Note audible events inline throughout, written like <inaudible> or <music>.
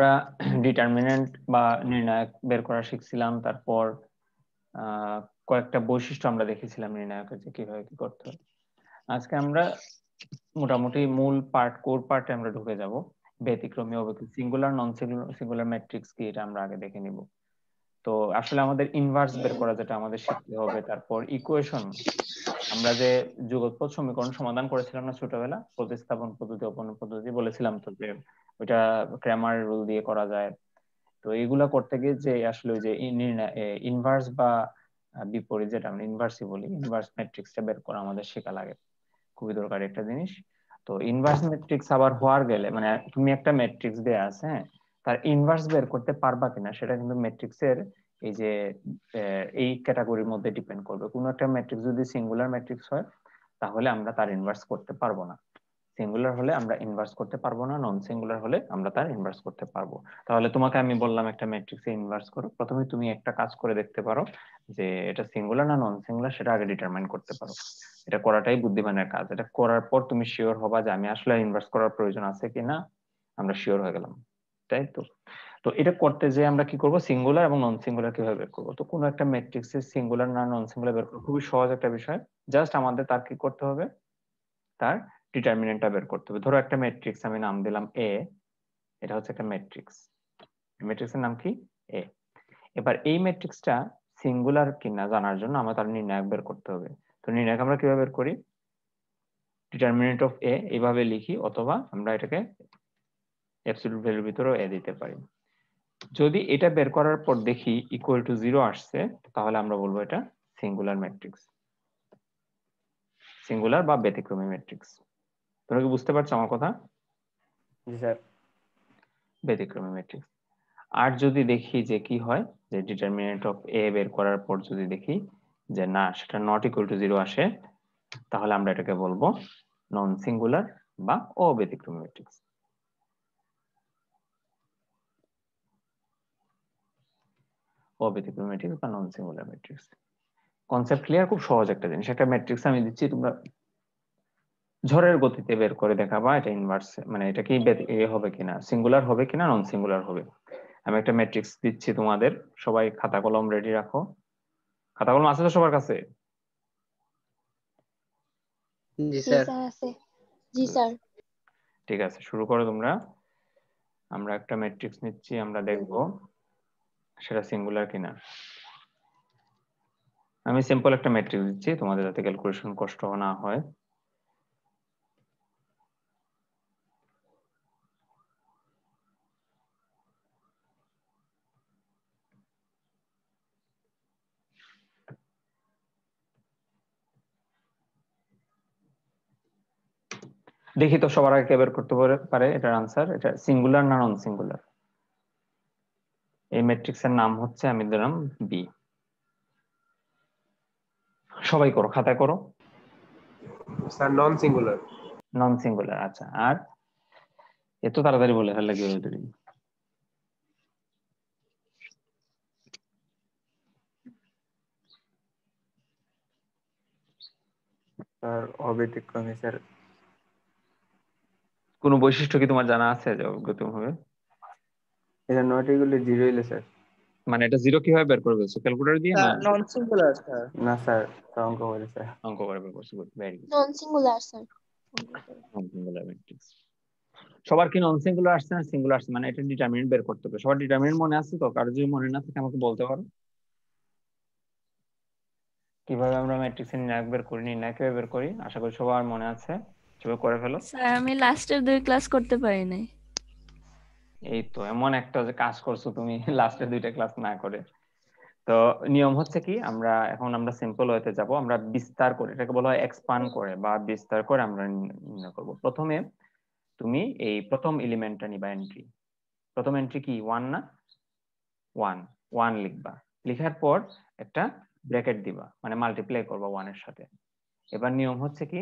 আমরা ডিটারমিনেন্ট বা নির্ণায়ক বের করা শিখছিলাম তারপর কয়েকটা বৈশিষ্ট্য আমরা দেখেছিলাম নির্ণায়কের যে কিভাবে কি করতে হয় আজকে আমরা মোটামুটি মূল পার্ট কোর পার্টে আমরা ঢুকে যাব ব্যতিক্রমী অবৈক্ষ সিঙ্গুলার নন সিঙ্গুলার ম্যাট্রিক্স কি এটা আমরা আগে দেখে নিব তো আসলে আমাদের ইনভার্স বের করা যেটা আমাদের শিখতে হবে তারপর ইকুয়েশন আমরা যে যুগপৎ সমীকরণ সমাধান করেছিলাম না ছোটবেলা প্রতিস্থাপন পদ্ধতি অপন পদ্ধতি বলেছিলাম তো যে ওটা ক্র্যামার রুল দিয়ে করা যায় তো এগুলা করতে গিয়ে যে আসলে যে ইনভার্স বা বিপরীত যেটা আমরা ইনভার্সই বলি ইনভার্স ম্যাট্রিক্সটা বের করা আমাদের শেখা লাগে খুবই দরকারি একটা জিনিস তো ইনভার্স ম্যাট্রিক্স আবার হওয়ার গেলে মানে তুমি একটা ম্যাট্রিক্স দেয়া আছে হ্যাঁ তার ইনভার্স বের করতে পারবা কিনা সেটা কিন্তু ম্যাট্রিক্সের এই যে এই ক্যাটাগরির মধ্যে ডিপেন্ড করবে কোনো একটা ম্যাট্রিক্স যদি সিঙ্গুলার ম্যাট্রিক্স হয় তাহলে আমরা তার ইনভার্স করতে পারবো না সিঙ্গুলার হলে আমরা ইনভার্স করতে পারবো না নন সিঙ্গুলার হলে আমরা তার ইনভার্স করতে পারবো তাহলে তোমাকে আমি বললাম একটা ম্যাট্রিক্সে ইনভার্স করো প্রথমে তুমি একটা কাজ করে দেখতে পারো যে এটা সিঙ্গুলার না নন সিঙ্গুলার সেটা আগে ডিটারমাইন করতে পারো এটা করাটাই বুদ্ধিমানের কাজ এটা করার পর তুমি শিওর হবা যে আমি আসলে ইনভার্স করার প্রয়োজন আছে কি না আমরা শিওর হয়ে গেলাম তাই তো তো এটা করতে যে আমরা কি করব সিঙ্গুলার এবং নন সিঙ্গুলার কিভাবে বের করবো তো কোনো একটা ম্যাট্রিক্সের সিঙ্গুলার না নন সিঙ্গুলার বের করবো খুবই সহজ একটা বিষয় জাস্ট আমাদের তার কি করতে হবে তার ডিটারমিনেন্টটা বের করতে হবে ধরো একটা ম্যাট্রিক্স আমি নাম দিলাম এ এটা হচ্ছে একটা ম্যাট্রিক্স ম্যাট্রিক্সের নাম কি এ এবার এই ম্যাট্রিক্সটা সিঙ্গুলার কিনা জানার জন্য আমরা তার নির্ণায়ক বের করতে হবে তো নির্ণায়ক আমরা কিভাবে বের করি ডিটারমিনেন্ট অফ এ এইভাবে লিখি অথবা আমরা এটাকে অ্যাবসলিউট ভ্যালুর ভিতরেও এ দিতে পারি যদি এটা বের করার পর দেখি ইকুয়াল টু জিরো আসছে তাহলে আমরা বলবো এটা সিঙ্গুলার ম্যাট্রিক্স সিঙ্গুলার বা ব্যতিক্রমী ম্যাট্রিক্স তোমরা কি বুঝতে পারছো আমার কথা জি স্যার ব্যতিক্রমী ম্যাট্রিক্স আর যদি দেখি যে কি হয় যে ডিটারমিনেন্ট অফ এ বের করার পর যদি দেখি যে না সেটা নট ইকুয়াল টু জিরো আসে তাহলে আমরা এটাকে বলবো নন সিঙ্গুলার বা অব্যতিক্রমী ম্যাট্রিক্স অব্যতিক্রমী ম্যাট্রিক্স বা non singular matrix concept clear খুব সহজ একটা জিনিস একটা ম্যাট্রিক্স আমি দিচ্ছি তোমরা ঝড়ের গতিতে বের করে দেখাবা এটা ইনভার্স মানে এটা কি হবে কিনা সিঙ্গুলার হবে কিনা নন সিঙ্গুলার হবে আমি একটা ম্যাট্রিক্স দিচ্ছি তোমাদের সবাই খাতা কলম রেডি রাখো খাতা কলম আছে তো সবার কাছে ঠিক আছে শুরু করো তোমরা আমরা একটা ম্যাট্রিক্স নিচ্ছি আমরা দেখব সেটা সিঙ্গুলার কিনা আমি সিম্পল একটা ম্যাট্রিক্স দিচ্ছি তোমাদের যাতে ক্যালকুলেশন কষ্ট না হয় দেখি তো সবার আগে কে বের করতে পারে এটার আনসার এটা সিঙ্গুলার না নন সিঙ্গুলার এই ম্যাট্রিক্স এর নাম হচ্ছে আমি দিলাম বি সবাই করো খাতা করো sir non singular non singular আচ্ছা আর এত তাড়াতাড়ি বলে ফেললে কি বলে স্যার অব্যতিক্রমী স্যার কোনো বৈশিষ্ট্য কি তোমার জানা আছে যে অজ্ঞাতভাবে এটা নট ইকুয়াল জিরো হইলে স্যার মানে এটা জিরো কিভাবে বের করবে সো ক্যালকুলেটর দিয়ে না নন সিঙ্গুলার স্যার না স্যার অঙ্ক করে স্যার অঙ্ক করে বের করছি good very good non singular sir non singular matrix সবার কি নন সিঙ্গুলার আসছে না সিঙ্গুলার আসছে মানে এটা ডিটারমিনেন্ট বের করতে হবে সবার ডিটারমিনেন্ট মনে আছে তো কারো যদি মনে না থাকে আমাকে বলতে পারো কিভাবে আমরা ম্যাট্রিক্সের নির্ণায়ক বের করি নির্ণায়ক বের করি আশা করি সবার মনে আছে চলো করে ফেলো স্যার আমি লাস্টের দুই ক্লাস করতে পারি নাই এই তো এমন একটা যে কাজ করছো তুমি লাস্টের দুইটা ক্লাস না করে তো নিয়ম হচ্ছে কি আমরা এখন আমরা সিম্পল হতে যাব আমরা বিস্তার করে এটাকে বলা হয় এক্সপান্ড করে বা বিস্তার করে আমরা নির্ণয় করব প্রথমে তুমি এই প্রথম এলিমেন্টটা নিবা এন্ট্রি প্রথম এন্ট্রি কি ওয়ান না ওয়ান ওয়ান লিখবা লিখার পর একটা ব্র্যাকেট দিবা মানে মাল্টিপ্লাই করবা ওয়ানের সাথে এবার নিয়ম হচ্ছে কি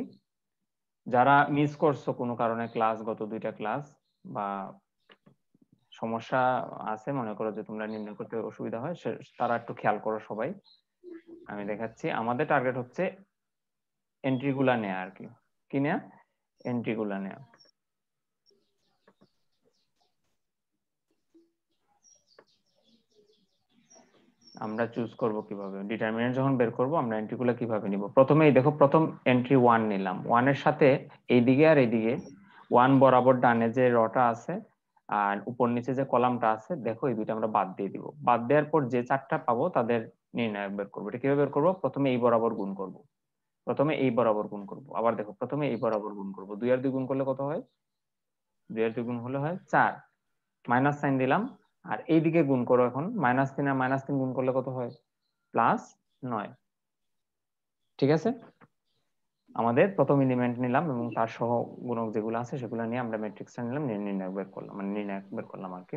যারা মিস করছো কোনো কারণে ক্লাস গত দুইটা ক্লাস বা সমস্যা আছে মনে করো যে তোমরা নির্ণয় করতে অসুবিধা হয় তারা একটু খেয়াল করো সবাই আমি দেখাচ্ছি আমাদের টার্গেট হচ্ছে এন্ট্রিগুলা নেয়া আর কি কি নেয়া এন্ট্রিগুলা নেয়া আমরা চুজ করব কিভাবে ডিটারমিনেন্ট যখন বের করব আমরা এন্ট্রিগুলো কিভাবে নিব প্রথমেই দেখো প্রথম এন্ট্রি ওয়ান নিলাম ওয়ানের এর সাথে এইদিকে আর এইদিকে ওয়ান বরাবর ডানে যে রটা আছে আর উপর নিচে যে কলামটা আছে দেখো এই দুইটা আমরা বাদ দিয়ে দিব বাদ দেওয়ার পর যে চারটা পাবো তাদের নির্ণায়ক বের করবো এটা কিভাবে বের করবো প্রথমে এই বরাবর গুণ করব প্রথমে এই বরাবর গুণ করব আবার দেখো প্রথমে এই বরাবর গুণ করব দুই আর দুই গুণ করলে কত হয় দুই আর দুই গুণ হলে হয় চার মাইনাস সাইন দিলাম আর এইদিকে গুণ করো এখন মাইনাস তিন আর মাইনাস তিন গুণ করলে কত হয় প্লাস নয় ঠিক আছে আমাদের প্রথম এলিমেন্ট নিলাম এবং তার সহ গুণক যেগুলো আছে সেগুলো নিয়ে আমরা ম্যাট্রিক্সটা নিলাম নির্ণয় বের করলাম মানে নির্ণয় বের করলাম আর কি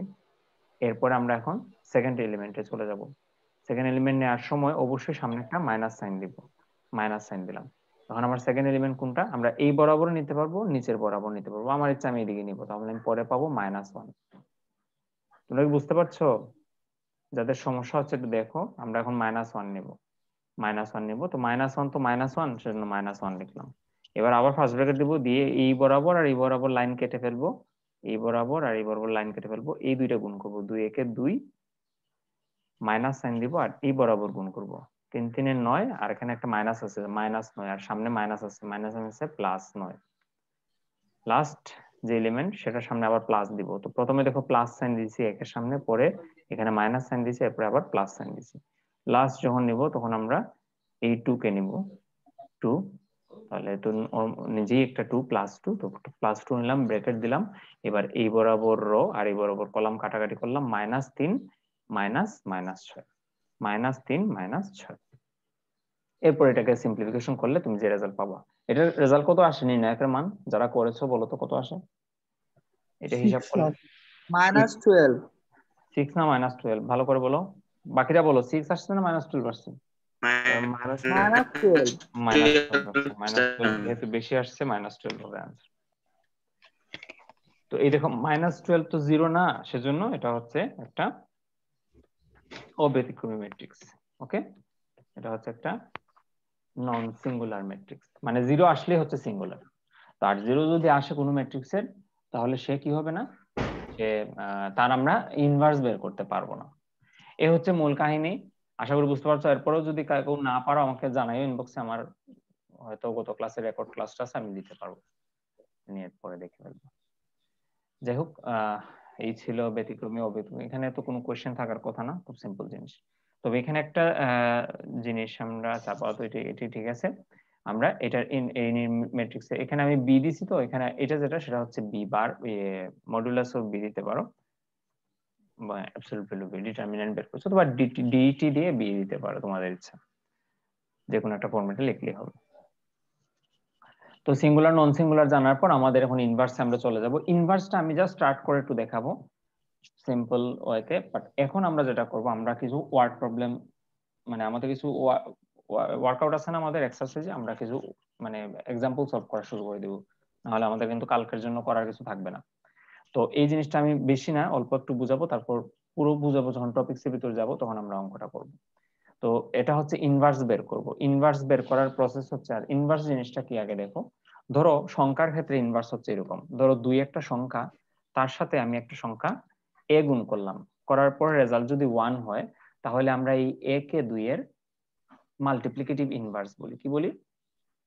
এরপরে আমরা এখন সেকেন্ড এলিমেন্টে চলে যাব সেকেন্ড এলিমেন্ট নেওয়ার সময় অবশ্যই সামনে একটা মাইনাস সাইন দিব মাইনাস সাইন দিলাম তখন আমার সেকেন্ড এলিমেন্ট কোনটা আমরা এই বরাবর নিতে পারবো নিচের বরাবর নিতে পারবো আমার ইচ্ছা আমি এদিকে নিব তাহলে আমি পরে পাবো মাইনাস ওয়ান তোমরা কি বুঝতে পারছো যাদের সমস্যা হচ্ছে একটু দেখো আমরা এখন মাইনাস ওয়ান নেব মাইনাস ওয়ান নেব তো মাইনাস ওয়ান তো মাইনাস ওয়ান সেজন্য মাইনাস ওয়ান লিখলাম এবার আবার ফার্স্ট ব্রেকেট দিব দিয়ে এই বরাবর আর এই বরাবর লাইন কেটে ফেলবো এই বরাবর আর এই বরাবর লাইন কেটে ফেলবো এই দুইটা গুণ করবো দুই একে দুই মাইনাস সাইন দিব আর এই বরাবর গুণ করবো তিন তিনের নয় আর এখানে একটা মাইনাস আছে মাইনাস নয় আর সামনে মাইনাস আছে মাইনাস আছে প্লাস নয় লাস্ট যে এলিমেন্ট সেটার সামনে আবার প্লাস দিব তো প্রথমে দেখো প্লাস সাইন দিছি একের সামনে পরে এখানে মাইনাস সাইন দিছি এরপরে আবার প্লাস সাইন দিছি লাস্ট যখন নিব তখন আমরা এই টু কে নিব টু তাহলে তো নিজেই একটা টু প্লাস টু তো প্লাস টু নিলাম ব্রেকেট দিলাম এবার এই বরাবর রো আর এই বরাবর কলাম কাটাকাটি করলাম মাইনাস তিন মাইনাস মাইনাস ছয় মাইনাস তিন মাইনাস ছয় এরপর এটাকে সিম্পলিফিকেশন করলে তুমি যে রেজাল্ট পাবা এটার রেজাল্ট কত আসে নির্ণায়কের মান যারা করেছো বলো তো কত আসে এটা হিসাব করো মাইনাস টুয়েলভ সিক্স না মাইনাস টুয়েলভ ভালো করে বলো বাকিটা বলো সিক্স আসছে না মাইনাস টুয়েলভ আসছে বেশি আসছে মাইনাস টুয়েলভ হবে আনসার তো এই দেখো মাইনাস টুয়েলভ তো জিরো না সেজন্য এটা হচ্ছে একটা অব্যতিক্রমী ম্যাট্রিক্স ওকে এটা হচ্ছে একটা নন সিঙ্গুলার ম্যাট্রিক্স মানে জিরো আসলে হচ্ছে সিঙ্গুলার তো আর জিরো যদি আসে কোনো ম্যাট্রিক্সের তাহলে সে কি হবে না যে তার আমরা ইনভার্স বের করতে পারবো না এ হচ্ছে মূল কাহিনী আশা করি বুঝতে পারছো এরপরেও যদি কেউ না পারো আমাকে জানাইও ইনবক্সে আমার হয়তো গত ক্লাসের রেকর্ড ক্লাসটা আছে আমি দিতে পারবো নিয়ে পরে দেখে ফেলবো যাই হোক এই ছিল ব্যতিক্রমী অব্যতিক্রমী এখানে তো কোনো কোয়েশ্চেন থাকার কথা না খুব সিম্পল জিনিস তবে এখানে একটা জিনিস আমরা চাপাত এটি ঠিক আছে আমরা এটা ইন এই ম্যাট্রিক্সে এখানে আমি বি দিছি তো এখানে এটা যেটা সেটা হচ্ছে B bar modulus of B দিতে পারো বা অ্যাবসলিউট ভ্যালু বি ডিটারমিন্যান্ট বের করছো বা ডিটি দিয়ে বি দিতে পারো তোমাদের ইচ্ছা যে কোনো একটা ফরম্যাটে লিখলেই হবে তো সিঙ্গুলার নন সিঙ্গুলার জানার পর আমাদের এখন ইনভার্সে আমরা চলে যাব ইনভার্সটা আমি জাস্ট স্টার্ট করে একটু দেখাবো সিম্পল ওয়েতে বাট এখন আমরা যেটা করব আমরা কিছু ওয়ার্ড প্রবলেম মানে আমাদের কিছু ওয়ার্কআউট আছে না আমাদের এক্সারসাইজে আমরা কিছু মানে এক্সাম্পল সলভ করা শুরু করে দেব নাহলে আমাদের কিন্তু কালকের জন্য করার কিছু থাকবে না তো এই জিনিসটা আমি বেশি না অল্প একটু বুঝাবো তারপর পুরো বুঝাবো যখন টপিক্স এর ভিতরে যাবো তখন আমরা অঙ্কটা করব তো এটা হচ্ছে ইনভার্স বের করব ইনভার্স বের করার প্রসেস হচ্ছে আর ইনভার্স জিনিসটা কি আগে দেখো ধরো সংখ্যার ক্ষেত্রে ইনভার্স হচ্ছে এরকম ধরো দুই একটা সংখ্যা তার সাথে আমি একটা সংখ্যা এ গুণ করলাম করার পর রেজাল্ট যদি ওয়ান হয় তাহলে আমরা এই এ কে দুইয়ের মাল্টিপ্লিকেটিভ ইনভার্স বলি কি বলি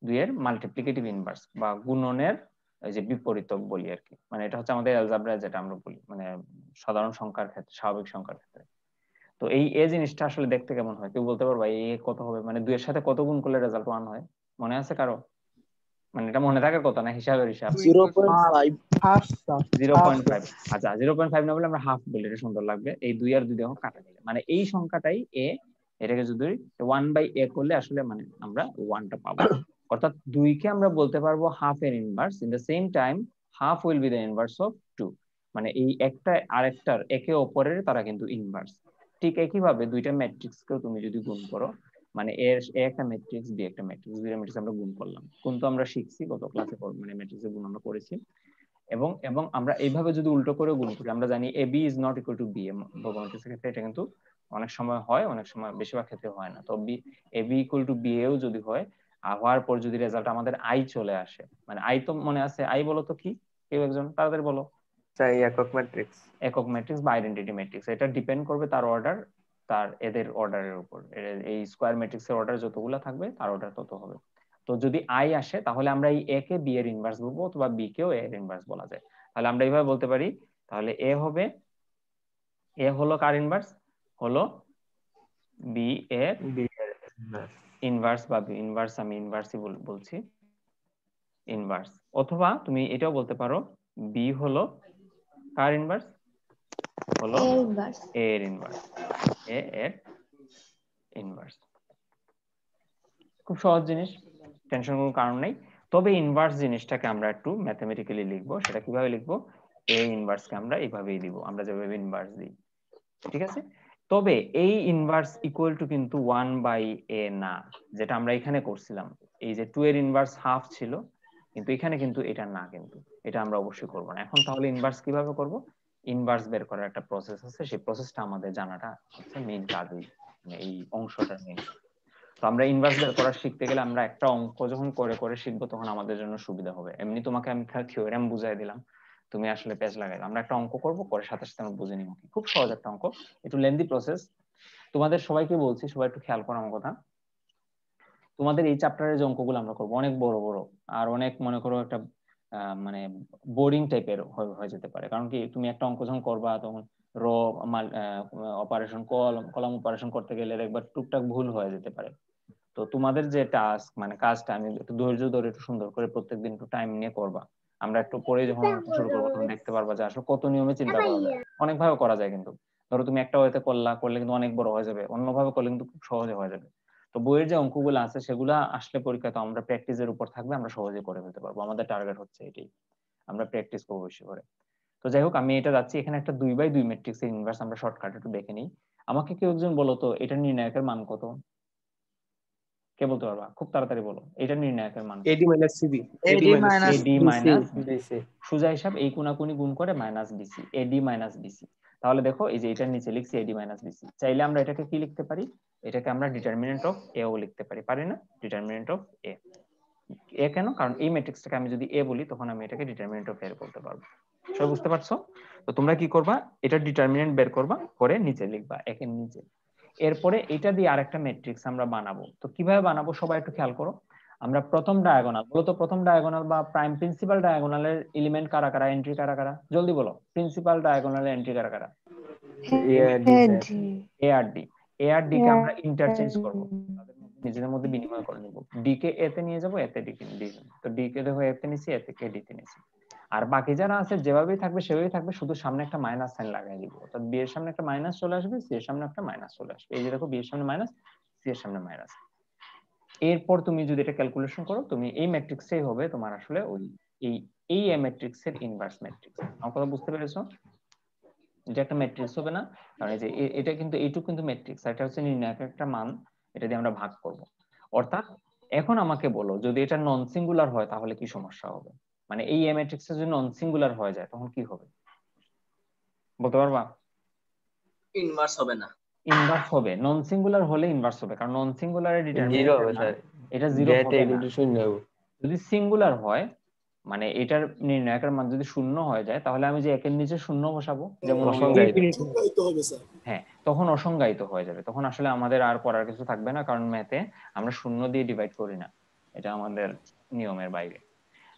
দুইয়ের মাল্টিপ্লিকেটিভ ইনভার্স বা গুণনের যে বিপরীতক বলি আর কি মানে এটা হচ্ছে আমাদের অ্যালজাবরা যেটা আমরা বলি মানে সাধারণ সংখ্যার ক্ষেত্রে স্বাভাবিক সংখ্যার ক্ষেত্রে তো এই এ জিনিসটা আসলে দেখতে কেমন হয় কেউ বলতে পারবা এ কত হবে মানে দুইয়ের সাথে কত গুণ করলে রেজাল্ট ওয়ান হয় মনে আছে কারো মানে এটা মনে থাকার কথা না হিসাবের হিসাব জিরো পয়েন্ট আচ্ছা জিরো পয়েন্ট ফাইভ না বলে আমরা হাফ বলি এটা সুন্দর লাগবে এই দুই আর দুই দেখো কাটা গেলে মানে এই সংখ্যাটাই এ এটাকে যদি ওয়ান বাই এ করলে আসলে মানে আমরা ওয়ানটা পাবো অর্থাৎ দুইকে আমরা বলতে পারবো হাফ এর inverse in the same time half will be the inverse of two মানে এই একটা আরেকটার একে অপরের তারা কিন্তু ইনভার্স ঠিক একইভাবে দুইটা ম্যাট্রিক্সকেও তুমি যদি গুণ করো মানে এর এ একটা ম্যাট্রিক্স বি একটা ম্যাট্রিক্স দুইটা ম্যাট্রিক্স আমরা গুণ করলাম গুণ তো আমরা শিখছি গত ক্লাসে মানে ম্যাট্রিক্সের গুণ আমরা করেছি এবং এবং আমরা এইভাবে যদি উল্টো করে গুণ করি আমরা জানি A B is not equal to B ভগবন্তের ক্ষেত্রে এটা কিন্তু অনেক সময় হয় অনেক সময় বেশিরভাগ ক্ষেত্রে হয় না তো B A B equal to B এও যদি হয় হওয়ার পর যদি রেজাল্ট আমাদের আই চলে আসে মানে আই তো মনে আছে আই বলো তো কি কেউ একজন তাড়াতাড়ি বলো একক ম্যাট্রিক্স একক ম্যাট্রিক্স বা আইডেন্টিটি ম্যাট্রিক্স এটা ডিপেন্ড করবে তার অর্ডার তার এদের অর্ডারের উপর এই স্কোয়ার এর অর্ডার যতগুলো থাকবে তার অর্ডার তত হবে তো যদি আই আসে তাহলে আমরা এই এ কে বি এর ইনভার্স বলবো অথবা বি কেও এ এর ইনভার্স বলা যায় তাহলে আমরা এইভাবে বলতে পারি তাহলে এ হবে এ হলো কার ইনভার্স হলো বি এর ইনভার্স বা ইনভার্স আমি ইনভার্সই বলছি ইনভার্স অথবা তুমি এটাও বলতে পারো বি হলো কার ইনভার্স হলো এ এর ইনভার্স এ এর ইনভার্স খুব সহজ জিনিস টেনশন কোনো কারণ নাই তবে ইনভার্স জিনিসটাকে আমরা একটু ম্যাথমেটিক্যালি লিখব সেটা কিভাবে লিখব এ ইনভার্সকে আমরা এইভাবেই দিব আমরা যেভাবে ইনভার্স দিই ঠিক আছে তবে এই ইনভার্স ইকুয়াল টু কিন্তু ওয়ান বাই এ না যেটা আমরা এখানে করছিলাম এই যে টু এর ইনভার্স হাফ ছিল কিন্তু এখানে কিন্তু এটা না কিন্তু এটা আমরা অবশ্যই করব না এখন তাহলে ইনভার্স কিভাবে করব ইনভার্স বের করার একটা প্রসেস আছে সেই প্রসেসটা আমাদের জানাটা হচ্ছে মেইন কাজই মানে এই অংশটা মেইন তো আমরা ইনভার্স বের করা শিখতে গেলে আমরা একটা অঙ্ক যখন করে করে শিখব তখন আমাদের জন্য সুবিধা হবে এমনি তোমাকে আমি থিওরেম বুঝাই দিলাম তুমি আসলে পেজ লাগাই আমরা একটা অঙ্ক করব পরে সাথে সাথে আমরা বুঝে নিব খুব সহজ একটা অঙ্ক একটু লেন্দি প্রসেস তোমাদের সবাইকে বলছি সবাই একটু খেয়াল করো আমার কথা তোমাদের এই চ্যাপ্টারের যে অঙ্কগুলো আমরা করবো অনেক বড় বড় আর অনেক মনে করো একটা মানে বোরিং টাইপের হয়ে যেতে পারে কারণ কি তুমি একটা অঙ্ক যখন করবা তখন র অপারেশন কলম কলাম অপারেশন করতে গেলে একবার টুকটাক ভুল হয়ে যেতে পারে তো তোমাদের যে টাস্ক মানে কাজটা আমি একটু ধৈর্য ধরে একটু সুন্দর করে প্রত্যেকদিন একটু টাইম নিয়ে করবা আমরা একটু পরে যখন শুরু করবো তখন দেখতে পারবা যে আসলে কত নিয়মে চিন্তা করা যায় অনেকভাবে করা যায় কিন্তু ধরো তুমি একটা ওয়েতে করলা করলে কিন্তু অনেক বড় হয়ে যাবে অন্যভাবে করলে কিন্তু খুব সহজে হয়ে যাবে তো বইয়ের যে অঙ্কগুলো আছে সেগুলো আসলে পরীক্ষা তো আমরা প্র্যাকটিসের উপর থাকবে আমরা সহজে করে ফেলতে পারবো আমাদের টার্গেট হচ্ছে এটাই আমরা প্র্যাকটিস করবো বেশি করে তো যাই হোক আমি এটা যাচ্ছি এখানে একটা দুই বাই দুই ম্যাট্রিক্স এর ইনভার্স আমরা শর্টকাট একটু দেখে নিই আমাকে কেউ একজন বলো তো এটা নির্ণায়কের মান কত কে বলতে পারবা খুব তাড়াতাড়ি বলো এটা নির্ণায়কের মান AD minus CB AD minus AD minus BC সুজা হিসাব এই কোণাকুণি গুণ করে minus BC AD minus BC তাহলে দেখো এই যে এটার নিচে লিখছি এডি মাইনাস বিসি চাইলে আমরা এটাকে কি লিখতে পারি এটাকে আমরা ডিটারমিনেন্ট অফ এ ও লিখতে পারি পারি না ডিটারমিনেন্ট অফ এ এ কেন কারণ এই ম্যাট্রিক্সটাকে আমি যদি এ বলি তখন আমি এটাকে ডিটারমিনেন্ট অফ এ বলতে পারবো সবাই বুঝতে পারছো তো তোমরা কি করবা এটা ডিটারমিনেন্ট বের করবা করে নিচে লিখবা একের নিচে এরপরে এটা দিয়ে আরেকটা ম্যাট্রিক্স আমরা বানাবো তো কিভাবে বানাবো সবাই একটু খেয়াল করো আমরা প্রথম ডায়াগোনাল বলো তো প্রথম ডায়াগোনাল বা প্রাইম প্রিন্সিপাল ডায়াগোনালের এলিমেন্ট কারা কারা এন্ট্রি কারা কারা জলদি বলো প্রিন্সিপাল ডায়াগোনালের এন্ট্রি কারা কারা এ আর ডি এ আর ডি কে আমরা ইন্টারচেঞ্জ করব নিজেদের মধ্যে বিনিময় করে নিব ডি কে এ তে নিয়ে যাব এতে ডি কে নিয়ে তো ডি কে দেখো এতে নিছি এতে কে ডি তে নিছি আর বাকি যারা আছে যেভাবেই থাকবে সেভাবেই থাকবে শুধু সামনে একটা মাইনাস সাইন লাগাই দিব অর্থাৎ বি এর সামনে একটা মাইনাস চলে আসবে সি এর সামনে একটা মাইনাস চলে আসবে এই যে দেখো বি এর সামনে মাইনাস সি এর সামনে মাইনাস এরপর তুমি যদি এটা ক্যালকুলেশন করো তুমি এই ম্যাট্রিক্সেই হবে তোমার আসলে ওই এই এই ম্যাট্রিক্সের ইনভার্স ম্যাট্রিক্স আমার কথা বুঝতে পেরেছো যে একটা ম্যাট্রিক্স হবে না কারণ এই যে এটা কিন্তু এইটুকু কিন্তু ম্যাট্রিক্স এটা হচ্ছে নির্ণায়ক একটা মান এটা দিয়ে আমরা ভাগ করব অর্থাৎ এখন আমাকে বলো যদি এটা নন সিঙ্গুলার হয় তাহলে কি সমস্যা হবে মানে এই এ ম্যাট্রিক্স যদি নন সিঙ্গুলার হয়ে যায় তখন কি হবে বলতে পারবা ইনভার্স হবে না ইনভার্স হবে নন সিঙ্গুলার হলে ইনভার্স হবে কারণ নন সিঙ্গুলার জিরো হবে স্যার এটা জিরো হবে যদি সিঙ্গুলার হয় মানে এটার নির্ণায়কের মান যদি শূন্য হয়ে যায় তাহলে আমি যে একের নিচে শূন্য বসাবো যেমন হ্যাঁ তখন অসংজ্ঞায়িত হয়ে যাবে তখন আসলে আমাদের আর পড়ার কিছু থাকবে না কারণ ম্যাথে আমরা শূন্য দিয়ে ডিভাইড করি না এটা আমাদের নিয়মের বাইরে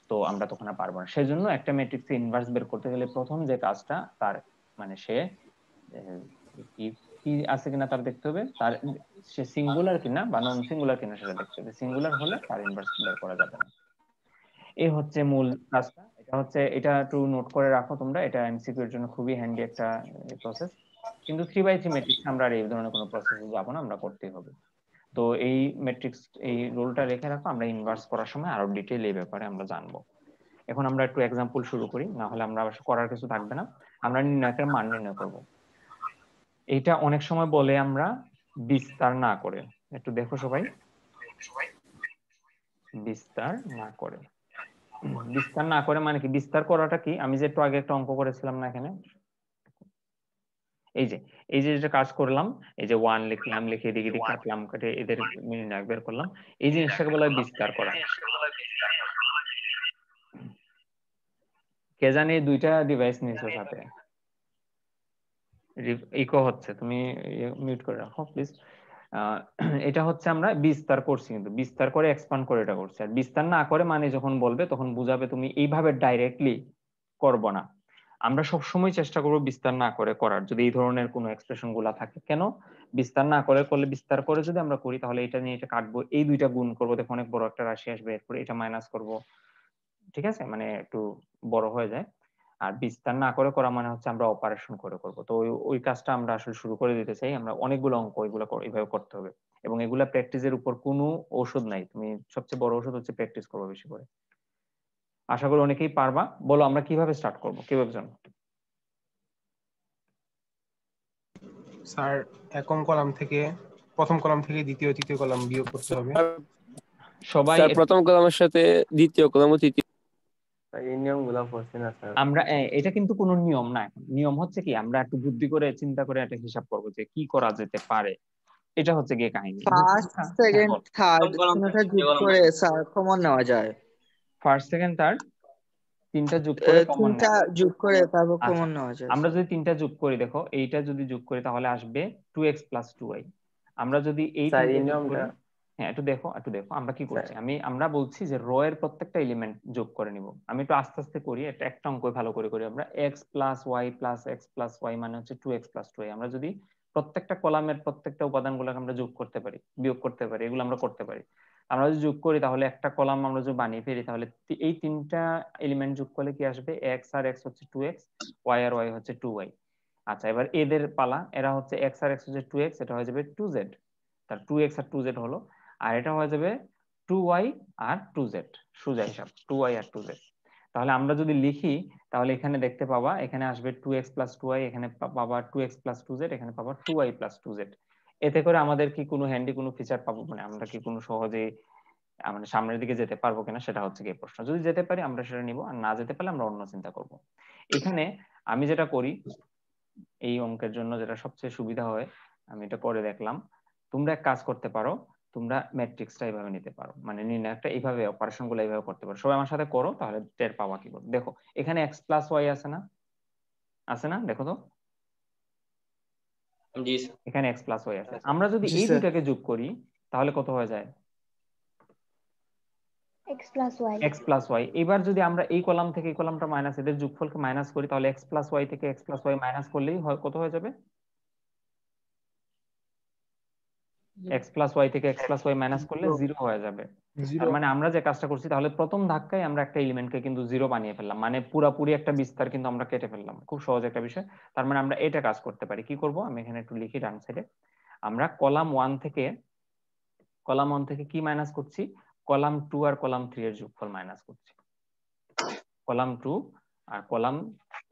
তো আমরা তখন আর পারবো না সেজন্য একটা ম্যাট্রিক্স ইনভার্স বের করতে গেলে প্রথম যে কাজটা তার মানে সে কি কি আছে কিনা তার দেখতে হবে তার সে সিঙ্গুলার কিনা বা নন সিঙ্গুলার কিনা সেটা দেখতে হবে সিঙ্গুলার হলে তার ইনভার্স বের করা যাবে না এই হচ্ছে মূল কাজটা এটা হচ্ছে এটা একটু নোট করে রাখো তোমরা এটা এমসিকিউ এর জন্য খুবই হ্যান্ডি একটা প্রসেস কিন্তু থ্রি বাই থ্রি ম্যাট্রিক্স আমরা আর এই ধরনের কোনো প্রসেস যাবো না আমরা করতেই হবে তো এই ম্যাট্রিক্স এই রোলটা রেখে রাখো আমরা ইনভার্স করার সময় আরো ডিটেইল এই ব্যাপারে আমরা জানবো এখন আমরা একটু এক্সাম্পল শুরু করি না হলে আমরা করার কিছু থাকবে না আমরা নির্ণয়কের মান নির্ণয় করবো এটা অনেক সময় বলে আমরা বিস্তার না করে একটু দেখো সবাই বিস্তার না করে বিস্তার না করে মানে কি বিস্তার করাটা কি আমি যে একটু আগে একটা অঙ্ক করেছিলাম না এখানে এই যে এই যে যেটা কাজ করলাম এই যে ওয়ান লিখলাম লিখে এদিকে এদিকে কাটলাম কাটে এদের মিনিট বের করলাম এই জিনিসটাকে বলা হয় বিস্তার করা কে জানে দুইটা ডিভাইস নিয়েছো সাথে ইকো হচ্ছে তুমি মিউট ইয়ে করে রাখো প্লিজ <clears throat> এটা হচ্ছে আমরা বিস্তার করছি কিন্তু বিস্তার করে এক্সপান্ড করে এটা করছি আর বিস্তার না করে মানে যখন বলবে তখন বুঝাবে তুমি এইভাবে ডাইরেক্টলি করব না আমরা সব সময় চেষ্টা করব বিস্তার না করে করার যদি এই ধরনের কোনো এক্সপ্রেশন গুলা থাকে কেন বিস্তার না করে করলে বিস্তার করে যদি আমরা করি তাহলে এটা নিয়ে এটা কাটবো এই দুইটা গুণ করবো দেখো অনেক বড় একটা রাশি আসবে এরপরে এটা মাইনাস করব ঠিক আছে মানে একটু বড় হয়ে যায় আর বিস্তার না করে করা মানে হচ্ছে আমরা অপারেশন করে করব তো ওই কাজটা আমরা আসলে শুরু করে দিতে চাই আমরা অনেকগুলো অঙ্ক এগুলো এইভাবে করতে হবে এবং এগুলা প্র্যাকটিসের উপর কোনো ঔষধ নাই তুমি সবচেয়ে বড় ঔষধ হচ্ছে প্র্যাকটিস করবো বেশি করে আশা করি অনেকেই পারবা বলো আমরা কিভাবে স্টার্ট করব কিভাবে জানো স্যার একম কলাম থেকে প্রথম কলাম থেকে দ্বিতীয় তৃতীয় কলাম বিয়োগ করতে হবে সবাই প্রথম কলামের সাথে দ্বিতীয় কলাম ও তৃতীয় এই নিয়মগুলো আমরা এটা কিন্তু কোনো নিয়ম না নিয়ম হচ্ছে কি আমরা একটু বুদ্ধি করে চিন্তা করে একটা হিসাব করবো যে কি করা যেতে পারে এটা হচ্ছে গিয়ে কাহিনী ফার্স্ট হ্যাঁ, সেকেন্ড তিনটা যোগ করে কমন নেওয়া যায় ফার্স্ট সেকেন্ড থার্ড তিনটা যোগ করে তিনটা যোগ করে তারপর কমন আচ্ছা, নেওয়া যায় আমরা যদি তিনটা যোগ করি দেখো এইটা যদি যোগ করি তাহলে আসবে 2x 2y আমরা যদি এই নিয়মটা হ্যাঁ একটু দেখো একটু দেখো আমরা কি করছি আমি আমরা বলছি যে র এর প্রত্যেকটা এলিমেন্ট যোগ করে নিব আমি একটু আস্তে আস্তে করি এটা একটা অঙ্ক ভালো করে করি আমরা X plus Y plus X plus Y মানে হচ্ছে টু এক্স প্লাস টু আমরা যদি প্রত্যেকটা কলামের প্রত্যেকটা উপাদানগুলোকে আমরা যোগ করতে পারি বিয়োগ করতে পারি এগুলো আমরা করতে পারি আমরা যদি যোগ করি তাহলে একটা কলাম আমরা যদি বানিয়ে ফেলি তাহলে এই তিনটা এলিমেন্ট যোগ করলে কি আসবে এক্স আর এক্স হচ্ছে টু এক্স ওয়াই আর ওয়াই হচ্ছে টু ওয়াই আচ্ছা এবার এদের পালা এরা হচ্ছে এক্স আর এক্স হচ্ছে টু এক্স এটা হয়ে যাবে টু জেড তার টু এক্স আর টু জেড হলো আর এটা হয়ে যাবে টু ওয়াই আর টু জেড সুজা হিসাব টু ওয়াই আর টু জেড তাহলে আমরা যদি লিখি তাহলে এখানে দেখতে পাবা এখানে আসবে two X plus two Y এখানে পাবা two X plus two Z এখানে পাবা two Y plus two Z এতে করে আমাদের কি কোনো হ্যান্ডি কোনো ফিচার পাবো মানে আমরা কি কোনো সহজে মানে সামনের দিকে যেতে পারবো কিনা সেটা হচ্ছে কি প্রশ্ন যদি যেতে পারি আমরা সেটা নিব আর না যেতে পারলে আমরা অন্য চিন্তা করব এখানে আমি যেটা করি এই অঙ্কের জন্য যেটা সবচেয়ে সুবিধা হয় আমি এটা করে দেখলাম তোমরা এক কাজ করতে পারো তোমরা ম্যাট্রিক্সটা এইভাবে নিতে পারো মানে একটা এইভাবে গুলো এইভাবে করতে পারো সবাই আমার সাথে করো তাহলে টের পাওয়া কি করবে দেখো এখানে এক্স প্লাস ওয়াই আছে না আছে না দেখো তো এখানে এক্স প্লাস ওয়াই আছে আচ্ছা। আমরা যদি এই দুটাকে যোগ করি তাহলে কত হয়ে যায় এক্স প্লাস ওয়াই এবার যদি আমরা এই কলাম থেকে এই কলামটা মাইনাস এদের যোগফলকে মাইনাস করি তাহলে এক্স প্লাস ওয়াই থেকে এক্স প্লাস ওয়াই মাইনাস করলেই কত হয়ে যাবে x প্লাস y থেকে x প্লাস y মাইনাস করলে জিরো হয়ে যাবে মানে আমরা যে কাজটা করছি তাহলে প্রথম ধাক্কায় আমরা একটা এলিমেন্টকে কিন্তু জিরো বানিয়ে ফেললাম মানে পুরাপুরি একটা বিস্তার কিন্তু আমরা কেটে ফেললাম খুব সহজ একটা বিষয় তার মানে আমরা এটা কাজ করতে পারি কি করব আমি এখানে একটু লিখি ডান সাইডে আমরা কলাম ওয়ান থেকে কলাম ওয়ান থেকে কি মাইনাস করছি কলাম টু আর কলাম থ্রি এর যোগফল মাইনাস করছি কলাম টু আর কলাম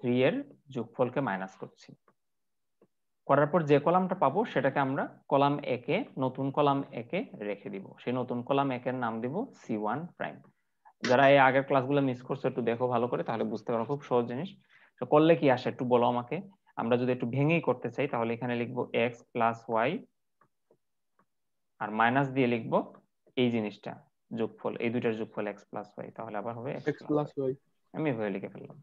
থ্রি এর যোগফলকে মাইনাস করছি করার পর যে কলামটা পাবো সেটাকে আমরা কলাম একে নতুন কলাম একে রেখে দিব সেই নতুন কলাম একের নাম দিব সি ওয়ান প্রাইম যারা এই আগের ক্লাসগুলো মিস করছো একটু দেখো ভালো করে তাহলে বুঝতে পারো খুব সহজ জিনিস তো করলে কি আসে একটু বলো আমাকে আমরা যদি একটু ভেঙেই করতে চাই তাহলে এখানে লিখবো এক্স প্লাস ওয়াই আর মাইনাস দিয়ে লিখবো এই জিনিসটা যোগফল এই দুইটার যোগফল এক্স প্লাস ওয়াই তাহলে আবার হবে এক্স প্লাস ওয়াই আমি এভাবে লিখে ফেললাম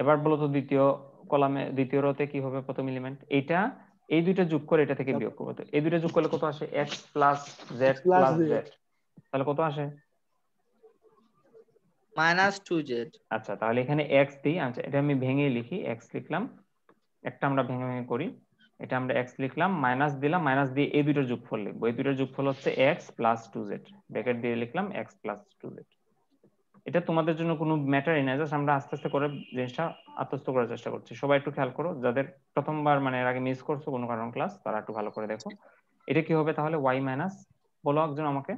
এবার বলো তো দ্বিতীয় কলামে দ্বিতীয় রতে কি হবে প্রথম এলিমেন্ট এটা এই দুইটা যোগ করে এটা থেকে বিয়োগ করব তো এই দুইটা যোগ করলে কত আসে x plus z plus z তাহলে কত আসে মাইনাস টু আচ্ছা তাহলে এখানে x দিই আচ্ছা এটা আমি ভেঙে লিখি x লিখলাম একটা আমরা ভেঙে ভেঙে করি এটা আমরা x লিখলাম মাইনাস দিলাম মাইনাস দিয়ে এই দুইটার যোগফল লিখবো এই দুইটার যোগফল হচ্ছে x প্লাস টু ব্র্যাকেট দিয়ে লিখলাম x প্লাস টু এটা তোমাদের জন্য কোনো ম্যাটারই না জাস্ট আমরা আস্তে আস্তে করে জিনিসটা আত্মস্থ করার চেষ্টা করছি সবাই একটু খেয়াল করো যাদের প্রথমবার মানে এর আগে মিস করছো কোনো কারণ ক্লাস তারা একটু ভালো করে দেখো এটা কি হবে তাহলে y মাইনাস বলো একজন আমাকে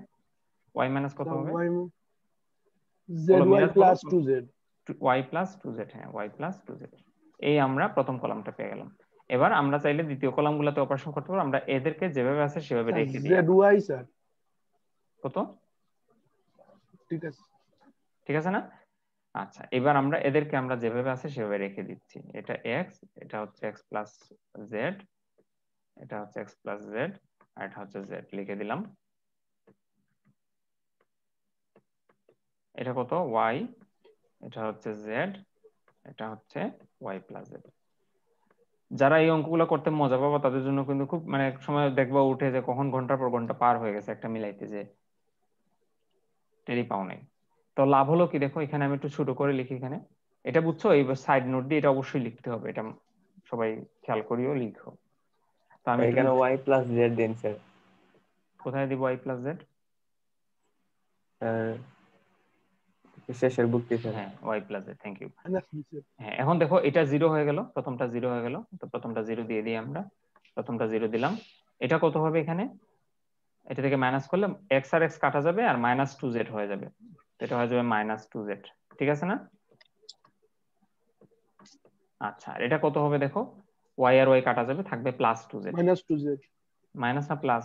y মাইনাস কত হবে Y y plus 2z y plus 2z হ্যাঁ y প্লাস 2z এই আমরা প্রথম কলামটা পেয়ে গেলাম এবার আমরা চাইলে দ্বিতীয় কলামগুলোতে অপারেশন করতে পারবো আমরা এদেরকে যেভাবে আছে সেভাবে রেখে দিই z y স্যার কত ঠিক আছে ঠিক আছে না আচ্ছা এবার আমরা এদেরকে আমরা যেভাবে আছে সেভাবে রেখে দিচ্ছি এটা এক্স এটা হচ্ছে এক্স প্লাস জেড এটা হচ্ছে এক্স প্লাস জেড আর এটা হচ্ছে জেড লিখে দিলাম এটা কত ওয়াই এটা হচ্ছে জেড এটা হচ্ছে ওয়াই প্লাস জেড যারা এই অঙ্কগুলো করতে মজা পাবো তাদের জন্য কিন্তু খুব মানে এক সময় দেখবো উঠে যে কখন ঘন্টার পর ঘন্টা পার হয়ে গেছে একটা মিলাইতে যে টেরি পাও নাই তো লাভ হলো কি দেখো এখানে আমি একটু ছোট করে লিখি এখানে এটা বুঝছো এই সাইড নোট দিয়ে এটা অবশ্যই লিখতে হবে এটা সবাই খেয়াল করিও লিখো তো আমি এখানে y প্লাস z দেন স্যার কোথায় দিব y প্লাস z শেষের বুকটি হ্যাঁ y plus z thank you হ্যাঁ এখন দেখো এটা জিরো হয়ে গেল প্রথমটা জিরো হয়ে গেল তো প্রথমটা জিরো দিয়ে দিই আমরা প্রথমটা জিরো দিলাম এটা কত হবে এখানে এটা থেকে মাইনাস করলে x আর x কাটা যাবে আর মাইনাস টু z হয়ে যাবে এটা হয়ে যাবে মাইনাস টু জেড ঠিক আছে না আচ্ছা এটা কত হবে দেখো ওয়াই আর ওয়াই কাটা যাবে থাকবে plus two Z minus two Z minus না plus